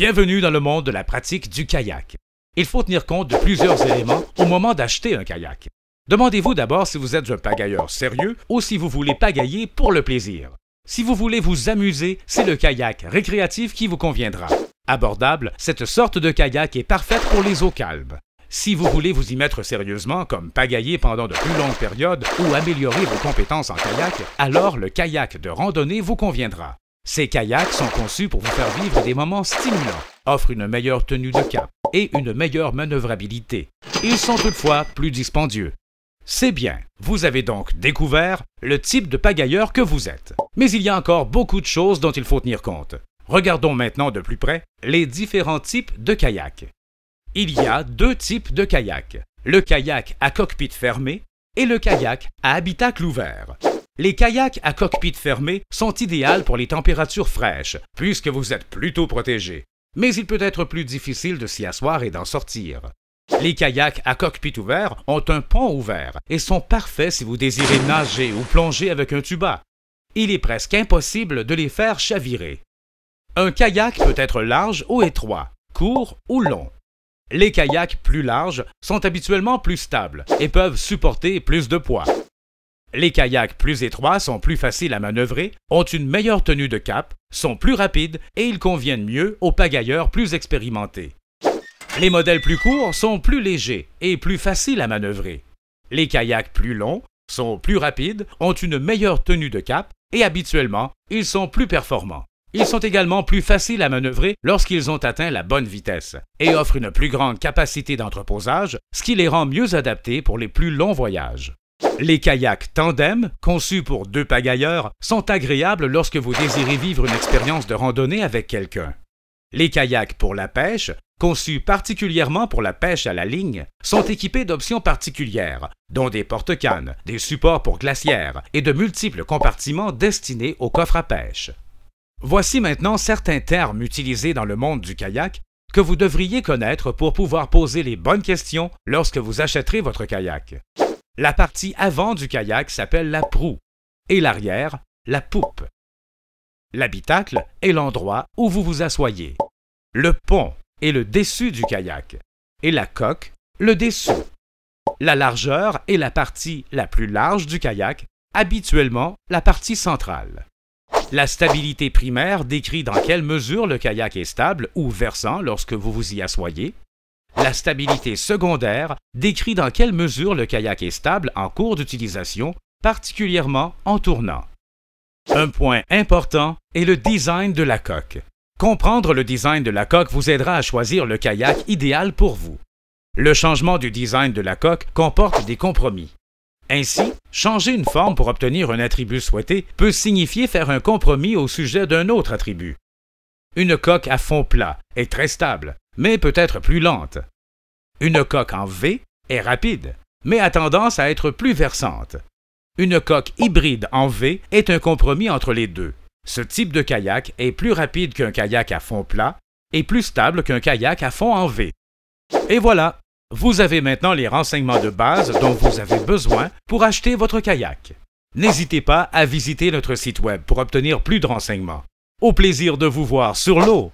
Bienvenue dans le monde de la pratique du kayak. Il faut tenir compte de plusieurs éléments au moment d'acheter un kayak. Demandez-vous d'abord si vous êtes un pagailleur sérieux ou si vous voulez pagailler pour le plaisir. Si vous voulez vous amuser, c'est le kayak récréatif qui vous conviendra. Abordable, cette sorte de kayak est parfaite pour les eaux calmes. Si vous voulez vous y mettre sérieusement, comme pagailler pendant de plus longues périodes ou améliorer vos compétences en kayak, alors le kayak de randonnée vous conviendra. Ces kayaks sont conçus pour vous faire vivre des moments stimulants, offrent une meilleure tenue de cap et une meilleure manœuvrabilité. Ils sont toutefois plus dispendieux. C'est bien, vous avez donc découvert le type de pagailleur que vous êtes. Mais il y a encore beaucoup de choses dont il faut tenir compte. Regardons maintenant de plus près les différents types de kayaks. Il y a deux types de kayaks, le kayak à cockpit fermé et le kayak à habitacle ouvert. Les kayaks à cockpit fermé sont idéales pour les températures fraîches, puisque vous êtes plutôt protégé. Mais il peut être plus difficile de s'y asseoir et d'en sortir. Les kayaks à cockpit ouvert ont un pont ouvert et sont parfaits si vous désirez nager ou plonger avec un tuba. Il est presque impossible de les faire chavirer. Un kayak peut être large ou étroit, court ou long. Les kayaks plus larges sont habituellement plus stables et peuvent supporter plus de poids. Les kayaks plus étroits sont plus faciles à manœuvrer, ont une meilleure tenue de cap, sont plus rapides et ils conviennent mieux aux pagailleurs plus expérimentés. Les modèles plus courts sont plus légers et plus faciles à manœuvrer. Les kayaks plus longs sont plus rapides, ont une meilleure tenue de cap et habituellement, ils sont plus performants. Ils sont également plus faciles à manœuvrer lorsqu'ils ont atteint la bonne vitesse et offrent une plus grande capacité d'entreposage, ce qui les rend mieux adaptés pour les plus longs voyages. Les kayaks tandem, conçus pour deux pagailleurs, sont agréables lorsque vous désirez vivre une expérience de randonnée avec quelqu'un. Les kayaks pour la pêche, conçus particulièrement pour la pêche à la ligne, sont équipés d'options particulières, dont des porte-cannes, des supports pour glacières et de multiples compartiments destinés au coffre à pêche. Voici maintenant certains termes utilisés dans le monde du kayak que vous devriez connaître pour pouvoir poser les bonnes questions lorsque vous achèterez votre kayak. La partie avant du kayak s'appelle la proue et l'arrière, la poupe. L'habitacle est l'endroit où vous vous asseyez. Le pont est le dessus du kayak et la coque, le dessous. La largeur est la partie la plus large du kayak, habituellement la partie centrale. La stabilité primaire décrit dans quelle mesure le kayak est stable ou versant lorsque vous vous y asseyez la stabilité secondaire décrit dans quelle mesure le kayak est stable en cours d'utilisation, particulièrement en tournant. Un point important est le design de la coque. Comprendre le design de la coque vous aidera à choisir le kayak idéal pour vous. Le changement du design de la coque comporte des compromis. Ainsi, changer une forme pour obtenir un attribut souhaité peut signifier faire un compromis au sujet d'un autre attribut. Une coque à fond plat est très stable, mais peut être plus lente. Une coque en V est rapide, mais a tendance à être plus versante. Une coque hybride en V est un compromis entre les deux. Ce type de kayak est plus rapide qu'un kayak à fond plat et plus stable qu'un kayak à fond en V. Et voilà, vous avez maintenant les renseignements de base dont vous avez besoin pour acheter votre kayak. N'hésitez pas à visiter notre site web pour obtenir plus de renseignements. Au plaisir de vous voir sur l'eau!